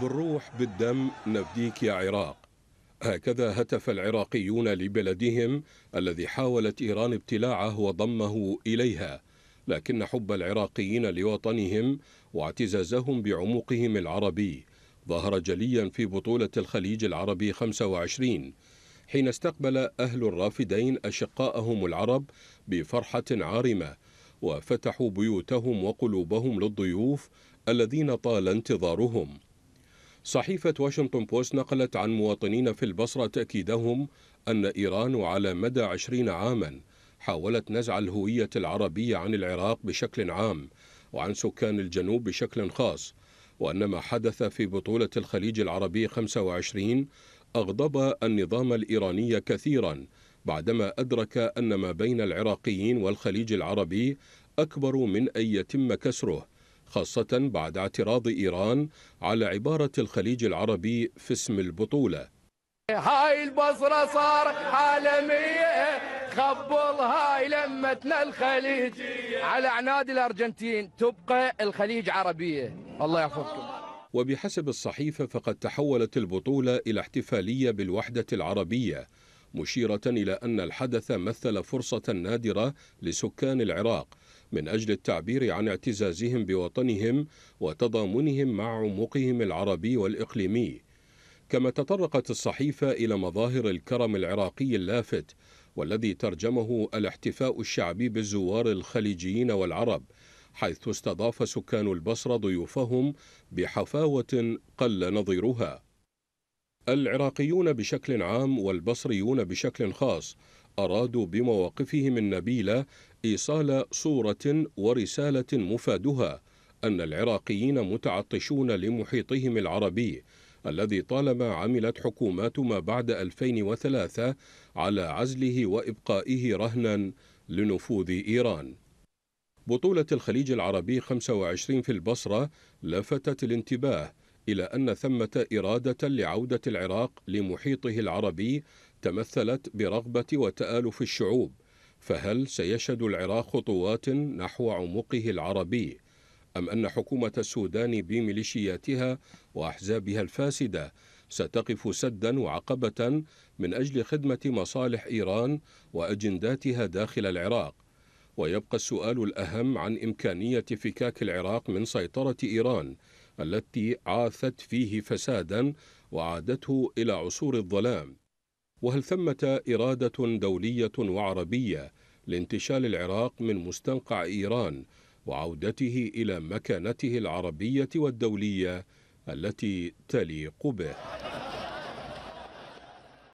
بالروح بالدم نفديك يا عراق هكذا هتف العراقيون لبلدهم الذي حاولت ايران ابتلاعه وضمه اليها لكن حب العراقيين لوطنهم واعتزازهم بعمقهم العربي ظهر جليا في بطولة الخليج العربي 25 حين استقبل أهل الرافدين أشقاءهم العرب بفرحة عارمة وفتحوا بيوتهم وقلوبهم للضيوف الذين طال انتظارهم صحيفة واشنطن بوست نقلت عن مواطنين في البصرة تأكيدهم أن إيران على مدى عشرين عاما حاولت نزع الهوية العربية عن العراق بشكل عام وعن سكان الجنوب بشكل خاص وأن ما حدث في بطولة الخليج العربي 25 أغضب النظام الإيراني كثيرا بعدما أدرك أن ما بين العراقيين والخليج العربي أكبر من أن يتم كسره خاصة بعد اعتراض إيران على عبارة الخليج العربي في اسم البطولة هاي البصرة صار عالمية خبل هاي لمتنا الخليج على عناد الأرجنتين تبقى الخليج عربية الله يحفظكم وبحسب الصحيفة فقد تحولت البطولة إلى احتفالية بالوحدة العربية مشيرة إلى أن الحدث مثل فرصة نادرة لسكان العراق من أجل التعبير عن اعتزازهم بوطنهم وتضامنهم مع عمقهم العربي والإقليمي كما تطرقت الصحيفة إلى مظاهر الكرم العراقي اللافت والذي ترجمه الاحتفاء الشعبي بالزوار الخليجيين والعرب حيث استضاف سكان البصرة ضيوفهم بحفاوة قل نظيرها العراقيون بشكل عام والبصريون بشكل خاص أرادوا بمواقفهم النبيلة إيصال صورة ورسالة مفادها أن العراقيين متعطشون لمحيطهم العربي الذي طالما عملت حكومات ما بعد 2003 على عزله وإبقائه رهنا لنفوذ إيران بطولة الخليج العربي 25 في البصرة لفتت الانتباه إلى أن ثمة إرادة لعودة العراق لمحيطه العربي تمثلت برغبة وتآلف الشعوب فهل سيشهد العراق خطوات نحو عمقه العربي أم أن حكومة السودان بميليشياتها وأحزابها الفاسدة ستقف سدا وعقبة من أجل خدمة مصالح إيران وأجنداتها داخل العراق ويبقى السؤال الأهم عن إمكانية فكاك العراق من سيطرة إيران التي عاثت فيه فسادا وعادته إلى عصور الظلام وهل ثمة إرادة دولية وعربية لانتشال العراق من مستنقع إيران وعودته إلى مكانته العربية والدولية التي تليق به